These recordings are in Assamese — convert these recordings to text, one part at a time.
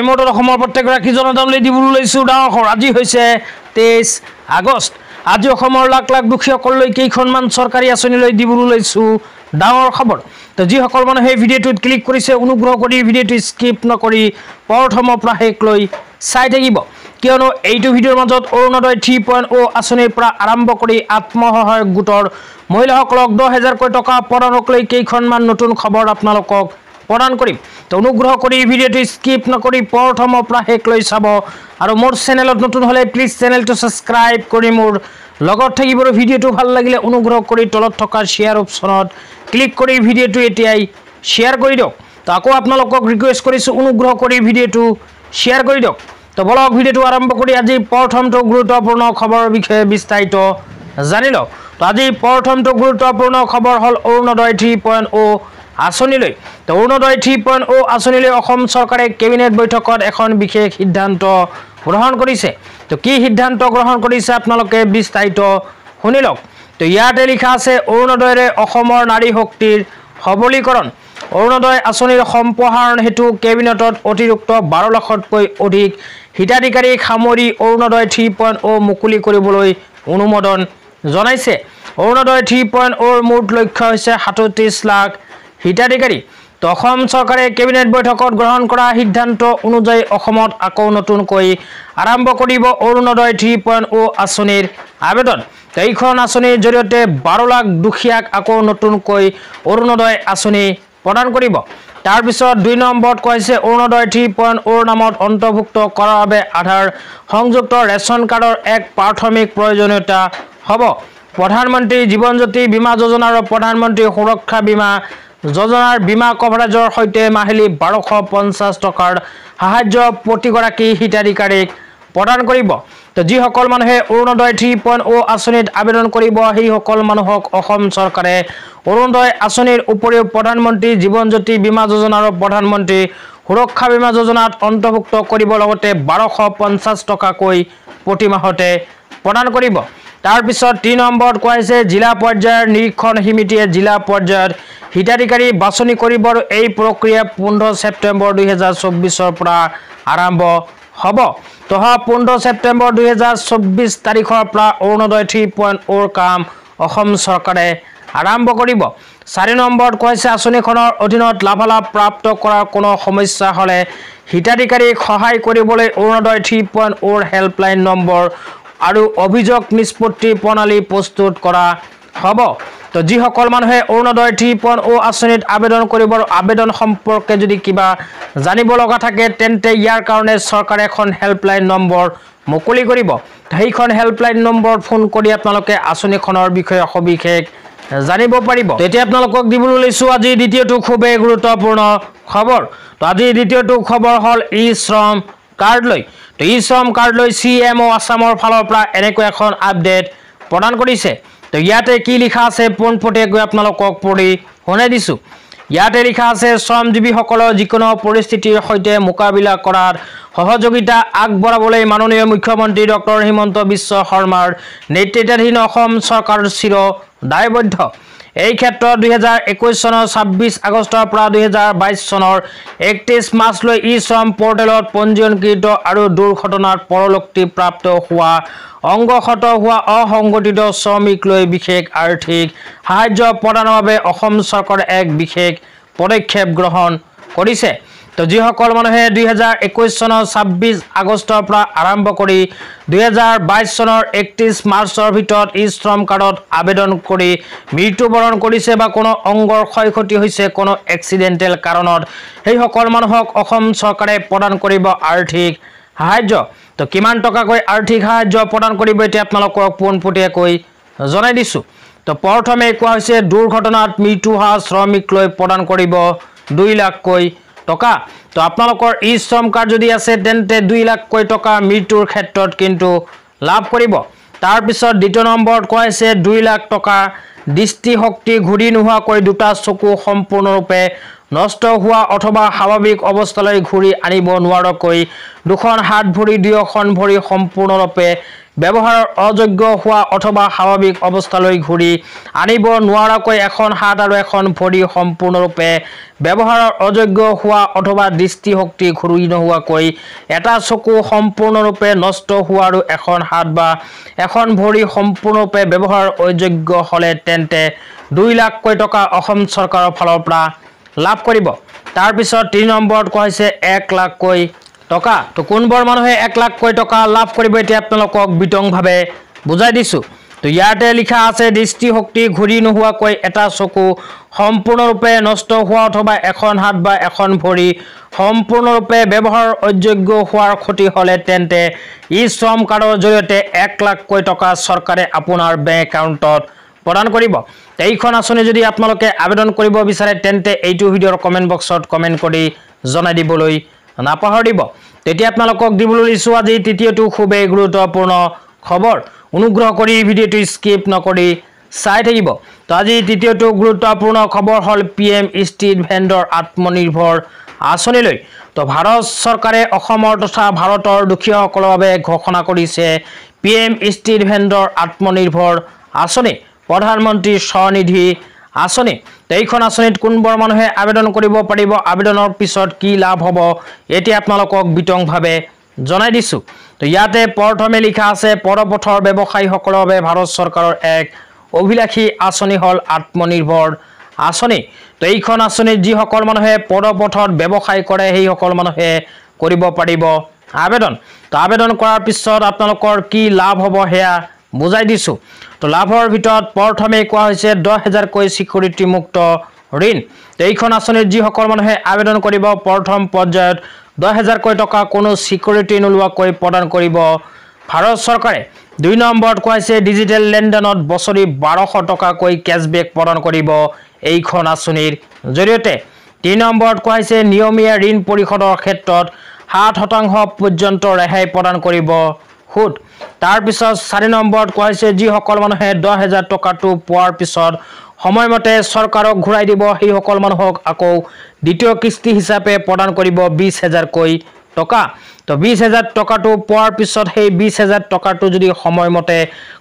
ৰিমটত অসমৰ প্ৰত্যেকগৰাকী জনতালৈ দিবলৈ লৈছোঁ উদাহৰণ আজি হৈছে তেইছ আগষ্ট আজি অসমৰ লাখ লাখ দুখীসকললৈ কেইখনমান চৰকাৰী আঁচনিলৈ দিবলৈ লৈছোঁ ডাঙৰ খবৰ তো যিসকল মানুহে ভিডিঅ'টোত ক্লিক কৰিছে অনুগ্ৰহ কৰি ভিডিঅ'টো স্কিপ নকৰি প্ৰথমৰ পৰা শেষ লৈ চাই থাকিব কিয়নো এইটো ভিডিঅ'ৰ মাজত অৰুণোদয় থ্ৰী পইণ্ট অ' আঁচনিৰ পৰা আৰম্ভ কৰি আত্মসহায়ক গোটৰ মহিলাসকলক দহ হেজাৰকৈ টকা প্ৰদানক লৈ কেইখনমান নতুন খবৰ আপোনালোকক প্ৰদান কৰিম তো অনুগ্ৰহ কৰি এই ভিডিঅ'টো স্কিপ নকৰি প্ৰথমৰ পৰা শেষ লৈ চাব আৰু মোৰ চেনেলত নতুন হ'লে প্লিজ চেনেলটো ছাবস্ক্ৰাইব কৰি মোৰ লগত থাকিব ভিডিঅ'টো ভাল লাগিলে অনুগ্ৰহ কৰি তলত থকা শ্বেয়াৰ অপশ্যনত ক্লিক কৰি ভিডিঅ'টো এতিয়াই শ্বেয়াৰ কৰি দিয়ক তো আকৌ আপোনালোকক ৰিকুৱেষ্ট কৰিছোঁ অনুগ্ৰহ কৰি ভিডিঅ'টো শ্বেয়াৰ কৰি দিয়ক তো বলক ভিডিঅ'টো আৰম্ভ কৰি আজি প্ৰথমটো গুৰুত্বপূৰ্ণ খবৰৰ বিষয়ে বিস্তাৰিত জানি লওক তো আজি প্ৰথমটো গুৰুত্বপূৰ্ণ খবৰ হ'ল অৰুণোদয় থ্ৰী পইণ্ট অ' আঁচনিলৈ অৰুণোদয় থ্ৰী পইণ্ট অ' আঁচনিলৈ অসম চৰকাৰে কেবিনেট বৈঠকত এখন বিশেষ সিদ্ধান্ত গ্ৰহণ কৰিছে তো কি সিদ্ধান্ত গ্ৰহণ কৰিছে আপোনালোকে বিস্তাৰিত শুনি লওক তো ইয়াতে লিখা আছে অৰুণোদয়েৰে অসমৰ নাৰী শক্তিৰ সবলীকৰণ অৰুণোদয় আঁচনিৰ সম্প্ৰসাৰণ হেতু কেবিনেটত অতিৰিক্ত বাৰ লাখতকৈ অধিক হিতাধিকাৰী সামৰি অৰুণোদয় থ্ৰী পইণ্ট অ' মুকলি কৰিবলৈ অনুমোদন জনাইছে অৰুণোদয় থ্ৰী পইণ্ট অ'ৰ মুঠ লক্ষ্য হৈছে সাতত্ৰিছ লাখ হিতাধিকাৰী তো চৰকাৰে কেবিনেট বৈঠকত গ্ৰহণ কৰা সিদ্ধান্ত অনুযায়ী অসমত আকৌ নতুনকৈ আৰম্ভ কৰিব অৰুণোদয় থ্ৰী পইণ্ট অ' আঁচনিৰ আবেদন এইখন আঁচনিৰ জৰিয়তে বাৰ লাখ দুখীয়াক আকৌ নতুনকৈ অৰুণোদয় আঁচনি প্ৰদান কৰিব তাৰপিছত দুই নম্বৰত কৈছে অৰুণোদয় থ্ৰী পইণ্ট অ'ৰ নামত অন্তৰ্ভুক্ত কৰাৰ বাবে আধাৰ সংযুক্ত ৰেচন কাৰ্ডৰ এক প্ৰাথমিক প্ৰয়োজনীয়তা হ'ব প্ৰধানমন্ত্ৰী জীৱনজ্যোতি বীমা যোজনা আৰু প্ৰধানমন্ত্ৰী সুৰক্ষা বীমা যোজনাৰ বীমা কভাৰেজৰ সৈতে মাহিলী বাৰশ পঞ্চাশ টকাৰ সাহায্য প্ৰতিগৰাকী হিতাধিকাৰীক প্ৰদান কৰিব তো যখন মানুষ অৰুণোদয় থ্ৰি পয়েন্ট ও আসনিত আবেদন সেইসকল মানুহক অসম চৰকাৰে অৰুণোদয় আঁচনিৰ উপৰিও প্ৰধানমন্ত্ৰী জীৱন জ্যোতি বীমা যোজনা আৰু প্ৰধানমন্ত্ৰী সুৰক্ষা বীমা যোজনাত অন্তৰ্ভুক্ত অন্তৰ্ভুক্ত কৰবতে বাৰোশ পঞ্চাশ টাকাকি মাহতে প্ৰদান কৰিব তাৰপিছত তিনি নম্বৰত কোৱা হৈছে জিলা পৰ্যায়ৰ নিৰীক্ষণ সমিতিয়ে জিলা পৰ্যায়ত হিতাধিকাৰী বাছনি কৰিবৰ এই প্ৰক্ৰিয়া পোন্ধৰ ছেপ্টেম্বৰ দুহেজাৰ চৌব্বিছৰ পৰা আৰম্ভ হ'ব তহা পোন্ধৰ ছেপ্টেম্বৰ দুহেজাৰ চৌব্বিছ তাৰিখৰ পৰা অৰুণোদয় থ্ৰী পইণ্ট অ'ৰ কাম অসম চৰকাৰে আৰম্ভ কৰিব চাৰি নম্বৰত কোৱা হৈছে আঁচনিখনৰ অধীনত লাভালাভ প্ৰাপ্ত কৰাৰ কোনো সমস্যা হ'লে হিতাধিকাৰীক সহায় কৰিবলৈ অৰুণোদয় থ্ৰী পইণ্ট অ'ৰ হেল্পলাইন নম্বৰ আৰু অভিযোগ নিষ্পত্তি প্ৰণালী প্ৰস্তুত কৰা হ'ব তো যিসকল মানুহে অৰুণোদয় থ্ৰী পইণ্ট অ' আঁচনিত আবেদন কৰিবৰ আবেদন সম্পৰ্কে যদি কিবা জানিব লগা থাকে তেন্তে ইয়াৰ কাৰণে চৰকাৰে এখন হেল্পলাইন নম্বৰ মুকলি কৰিব সেইখন হেল্পলাইন নম্বৰত ফোন কৰি আপোনালোকে আঁচনিখনৰ বিষয়ে সবিশেষ জানিব পাৰিব তেতিয়া আপোনালোকক দিবলৈ লৈছোঁ আজি দ্বিতীয়টো খুবেই গুৰুত্বপূৰ্ণ খবৰ তো আজিৰ দ্বিতীয়টো খবৰ হ'ল ই শ্ৰম কাৰ্ড লৈ তো ই শ্ৰম কাৰ্ড লৈ চি এম অ' আছামৰ ফালৰ পৰা এনেকৈ এখন আপডেট প্ৰদান কৰিছে তো ইয়াতে কি লিখা আছে পোনপটীয়াকৈ আপোনালোকক পঢ়ি শুনাই দিছোঁ ইয়াতে লিখা আছে শ্ৰমজীৱীসকলৰ যিকোনো পৰিস্থিতিৰ সৈতে মোকাবিলা কৰাৰ সহযোগিতা আগবঢ়াবলৈ মাননীয় মুখ্যমন্ত্ৰী ডক্টৰ হিমন্ত বিশ্ব শৰ্মাৰ নেতৃত্বাধীন অসম চৰকাৰ চিৰ দায়বদ্ধ এই ক্ষেত্ৰত দুহেজাৰ একৈছ চনৰ ছাব্বিছ আগষ্টৰ পৰা দুহেজাৰ বাইছ চনৰ একত্ৰিছ মাৰ্চলৈ ই শ্ৰম পৰ্টেলত পঞ্জীয়নকৃত আৰু দুৰ্ঘটনাত পৰলক্তিপ্ৰাপ্ত হোৱা অংগসত হোৱা অসংগঠিত শ্ৰমিক লৈ বিশেষ আৰ্থিক সাহাৰ্য প্ৰদানৰ বাবে অসম চৰকাৰে এক বিশেষ পদক্ষেপ গ্ৰহণ কৰিছে তো যিসকল মানুহে দুহেজাৰ একৈছ চনৰ ছাব্বিছ আগষ্টৰ পৰা আৰম্ভ কৰি দুহেজাৰ বাইছ চনৰ একত্ৰিছ মাৰ্চৰ ভিতৰত ই শ্ৰম কাৰ্ডত আবেদন কৰি মৃত্যুবৰণ কৰিছে বা কোনো অংগৰ ক্ষয়ক্ষতি হৈছে কোনো এক্সিডেণ্টেল কাৰণত সেইসকল মানুহক অসম চৰকাৰে প্ৰদান কৰিব আৰ্থিক সাহাৰ্য তো কিমান টকাকৈ আৰ্থিক সাহাৰ্য প্ৰদান কৰিব এতিয়া আপোনালোকক পোনপটীয়াকৈ জনাই দিছোঁ তো প্ৰথমে কোৱা হৈছে দুৰ্ঘটনাত মৃত্যু হোৱা শ্ৰমিক প্ৰদান কৰিব দুই লাখকৈ টকা তো আপোনালোকৰ ই শ্ৰম কাৰ্ড যদি আছে তেন্তে দুই লাখকৈ টকা মৃত্যুৰ ক্ষেত্ৰত কিন্তু লাভ কৰিব তাৰপিছত দ্বিতীয় নম্বৰত কোৱা হৈছে দুই লাখ টকা দৃষ্টিশক্তি ঘূৰি নোহোৱাকৈ দুটা চকু সম্পূৰ্ণৰূপে নষ্ট হোৱা অথবা স্বাভাৱিক অৱস্থালৈ ঘূৰি আনিব নোৱাৰাকৈ দুখন হাত ভৰি দুয়োখন ভৰি সম্পূৰ্ণৰূপে ব্যৱহাৰৰ অযোগ্য হোৱা অথবা স্বাভাৱিক অৱস্থালৈ ঘূৰি আনিব নোৱাৰাকৈ এখন হাত আৰু এখন ভৰি সম্পূৰ্ণৰূপে ব্যৱহাৰৰ অযোগ্য হোৱা অথবা দৃষ্টিশক্তি ঘূৰি নোহোৱাকৈ এটা চকু সম্পূৰ্ণৰূপে নষ্ট হোৱা আৰু এখন হাত বা এখন ভৰি সম্পূৰ্ণৰূপে ব্যৱহাৰ অযোগ্য হ'লে তেন্তে দুই লাখকৈ টকা অসম চৰকাৰৰ ফালৰ পৰা লাভ কৰিব তাৰপিছত তিনি নম্বৰত কোৱা হৈছে এক লাখকৈ টকা তো কোনবোৰ মানুহে এক লাখকৈ টকা লাভ কৰিব এতিয়া আপোনালোকক বিতংভাৱে বুজাই দিছোঁ তো ইয়াতে লিখা আছে দৃষ্টিশক্তি ঘূৰি নোহোৱাকৈ এটা চকু সম্পূৰ্ণৰূপে নষ্ট হোৱা অথবা এখন হাত বা এখন ভৰি সম্পূৰ্ণৰূপে ব্যৱহাৰ অযোগ্য হোৱাৰ ক্ষতি হ'লে তেন্তে ই শ্ৰম কাৰ্ডৰ জৰিয়তে এক লাখকৈ টকা চৰকাৰে আপোনাৰ বেংক একাউণ্টত প্ৰদান কৰিব এইখন আঁচনি যদি আপোনালোকে আবেদন কৰিব বিচাৰে তেন্তে এইটো ভিডিঅ'ৰ কমেণ্ট বক্সত কমেণ্ট কৰি জনাই দিবলৈ নাপাহৰিব তেতিয়া আপোনালোকক দিবলৈ লৈছোঁ আজি তৃতীয়টো খুবেই গুৰুত্বপূৰ্ণ খবৰ অনুগ্ৰহ কৰি ভিডিঅ'টো স্কিপ নকৰি চাই থাকিব তো আজি তৃতীয়টো গুৰুত্বপূৰ্ণ খবৰ হ'ল পি এম ষ্ট্ৰীট ভেণ্ডৰ আত্মনিৰ্ভৰ আঁচনিলৈ তো ভাৰত চৰকাৰে অসমৰ তথা ভাৰতৰ দুখীয়াসকলৰ বাবে ঘোষণা কৰিছে পি এম ষ্ট্ৰীট ভেণ্ডৰ আত্মনিৰ্ভৰ আঁচনি প্ৰধানমন্ত্ৰী স্বনিধি আঁচনি তো এইখন আঁচনিত কোনবোৰ মানুহে আবেদন কৰিব পাৰিব আবেদনৰ পিছত কি লাভ হ'ব এতিয়া আপোনালোকক বিতংভাৱে জনাই দিছোঁ তো ইয়াতে প্ৰথমে লিখা আছে পৰপথৰ ব্যৱসায়ীসকলৰ বাবে ভাৰত চৰকাৰৰ এক অভিলাষী আঁচনি হ'ল আত্মনিৰ্ভৰ আঁচনি তো এইখন আঁচনিত যিসকল মানুহে পৰপথত ব্যৱসায় কৰে সেইসকল মানুহে কৰিব পাৰিব আবেদন তো আবেদন কৰাৰ পিছত আপোনালোকৰ কি লাভ হ'ব সেয়া বুজাই দিছোঁ তো লাভৰ ভিতৰত প্ৰথমেই কোৱা হৈছে দহ হেজাৰকৈ চিকিউৰিটিমুক্ত ঋণ এইখন আঁচনিত যিসকল মানুহে আবেদন কৰিব প্ৰথম পৰ্যায়ত দহ হেজাৰকৈ টকা কোনো চিকিউৰিটি নোলোৱাকৈ প্ৰদান কৰিব ভাৰত চৰকাৰে দুই নম্বৰত কোৱা হৈছে ডিজিটেল লেনদেনত বছৰি বাৰশ টকাকৈ কেশ্ববেক প্ৰদান কৰিব এইখন আঁচনিৰ জৰিয়তে তিনি নম্বৰত কোৱা হৈছে নিয়মীয়া ঋণ পৰিশোধৰ ক্ষেত্ৰত সাত শতাংশ পৰ্যন্ত ৰেহাই প্ৰদান কৰিব সুদ তাৰপিছত চাৰি নম্বৰত কোৱা হৈছে যিসকল মানুহে দহ হেজাৰ টকাটো পোৱাৰ পিছত সময়মতে চৰকাৰক ঘূৰাই দিব সেইসকল মানুহক আকৌ দ্বিতীয় কিস্তি হিচাপে প্ৰদান কৰিব বিছ হেজাৰকৈ টকা তো বিছ হেজাৰ টকাটো পোৱাৰ পিছত সেই বিছ হেজাৰ টকাটো যদি সময়মতে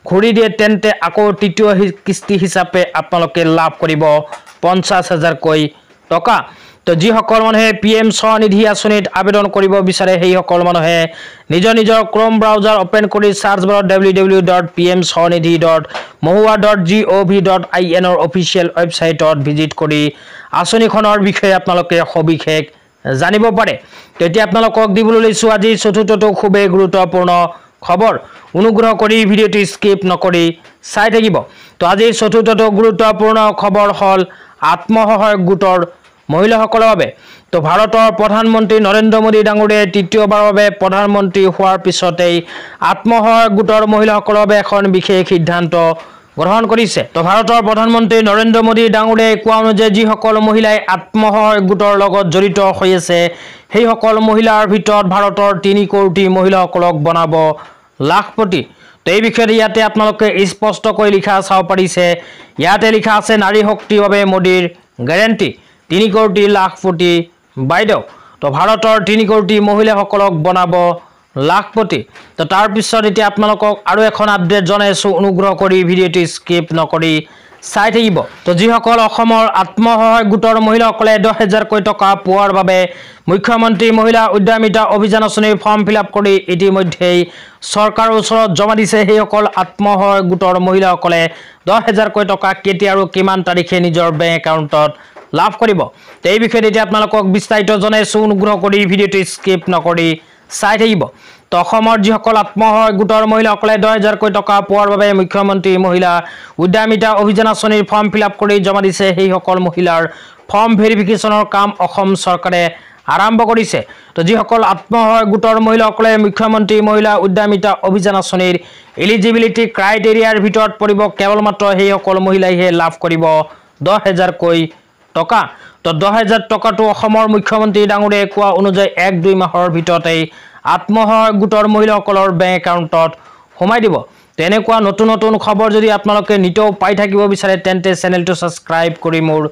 ঘূৰি দিয়ে তেন্তে আকৌ তৃতীয় কিস্তি হিচাপে আপোনালোকে লাভ কৰিব পঞ্চাছ হেজাৰকৈ টকা তো যিসকল মানুহে পি এম স্বনিধি আঁচনিত আবেদন কৰিব বিচাৰে সেইসকল মানুহে নিজৰ নিজৰ ক্ৰম ব্ৰাউজাৰ অ'পেন কৰি চাৰ্চ বাৰত W W dot P M Svanidhi dot mohua dot G O' V dot I এনৰ অফিচিয়েল ৱেবছাইটত ভিজিট কৰি আঁচনিখনৰ বিষয়ে আপোনালোকে সবিশেষ জানিব পাৰে তেতিয়া আপোনালোকক দিবলৈ লৈছোঁ আজি চতুৰ্থটো খুবেই গুৰুত্বপূৰ্ণ খবৰ অনুগ্ৰহ কৰি ভিডিঅ'টো স্কিপ নকৰি চাই থাকিব তো আজি চতুৰ্থটো গুৰুত্বপূৰ্ণ খবৰ হ'ল আত্মসহায়ক গোটৰ মহিলাসকলৰ বাবে তো ভাৰতৰ প্ৰধানমন্ত্ৰী নৰেন্দ্ৰ মোদী ডাঙৰীয়াই তৃতীয়বাৰৰ বাবে প্ৰধানমন্ত্ৰী হোৱাৰ পিছতেই আত্মসহায়ক গোটৰ মহিলাসকলৰ বাবে এখন বিশেষ সিদ্ধান্ত গ্ৰহণ কৰিছে তো ভাৰতৰ প্ৰধানমন্ত্ৰী নৰেন্দ্ৰ মোদী ডাঙৰীয়াই কোৱা অনুযায়ী যিসকল মহিলাই আত্মসহায়ক গোটৰ লগত জড়িত হৈ আছে সেইসকল মহিলাৰ ভিতৰত ভাৰতৰ তিনি কোটি মহিলাসকলক বনাব লাখপতি তো এই বিষয়ে ইয়াতে আপোনালোকে স্পষ্টকৈ লিখা চাব পাৰিছে ইয়াতে লিখা আছে নাৰী শক্তিৰ বাবে মোদীৰ গেৰেণ্টি তিনি কোটি লাখপতি বাইদেউ তো ভাৰতৰ তিনি কোটি মহিলাসকলক বনাব লাখপতি তো তাৰপিছত এতিয়া আপোনালোকক আৰু এখন আপডেট জনাইছোঁ অনুগ্ৰহ কৰি ভিডিঅ'টো স্কিপ নকৰি চাই থাকিব তো যিসকল অসমৰ আত্মসহায়ক গোটৰ মহিলাসকলে দহ হেজাৰকৈ টকা পোৱাৰ বাবে মুখ্যমন্ত্ৰী মহিলা উদ্যমিতা অভিযান আঁচনিৰ ফৰ্ম ফিল আপ কৰি ইতিমধ্যেই চৰকাৰৰ ওচৰত জমা দিছে সেইসকল আত্মসহায়ক গোটৰ মহিলাসকলে দহ হেজাৰকৈ টকা কেতিয়া আৰু কিমান তাৰিখে নিজৰ বেংক একাউণ্টত লাভ করব তো এই বিষয়ে এটা আপনার বিস্তারিত জানাইছো অনুগ্রহ করে ভিডিওটি স্কিপ নকি চাই থাকব তো যখন আত্মসহায়ক গোটর মহিলাক দশ হাজারক টাকা পয়ার মুখ্যমন্ত্রী মহিলা উদ্যমিতা অভিযান আসনির ফর্ম ফিল আপ করে জমা দিছে সেই সকল মহিলার ফর্ম ভেরিফিকেশনের কাম অসম সরকারে আরম্ভ করেছে তো যখন আত্মসহায়ক গোটর মহিলাক মুখ্যমন্ত্রী মহিলা উদ্যমিতা অভিযান আসনির এলিজিবিলিটি ক্রাইটেরিয়ার ভিতর পড়ব কেবলমাত্র সেই সকল মহিলাইহে লাভ করব দশ হাজারক টকা তো দহ হাজাৰ টকাটো মুখ্যমন্ত্ৰী ডাঙৰিয়া কোয়া অনুযায়ী এক দুই মাহৰ ভিতৰতেই আত্মসহায়ক গোটৰ মহিলাসকলৰ বেংক একাউণ্টত সোমাই দিব তেনেকুৱা নতুন নতুন খবৰ যদি আপোনালোকে নিতৌ পাই থাকিব বিচাৰে তেন্তে চেনেলটো ছাবস্ক্ৰাইব কৰি মোৰ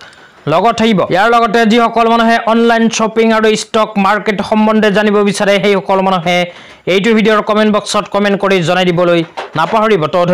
লগত থাকিব ইয়াৰ লগতে যিসকল মানুহে অনলাইন শ্বপিং আৰু ষ্টক মাৰ্কেট সম্বন্ধে জানিব বিচাৰে সেইসকল মানুহে এইটো ভিডিঅ'ৰ কমেণ্ট বক্সত কমেণ্ট কৰি জনাই দিবলৈ নাপাহৰিব তো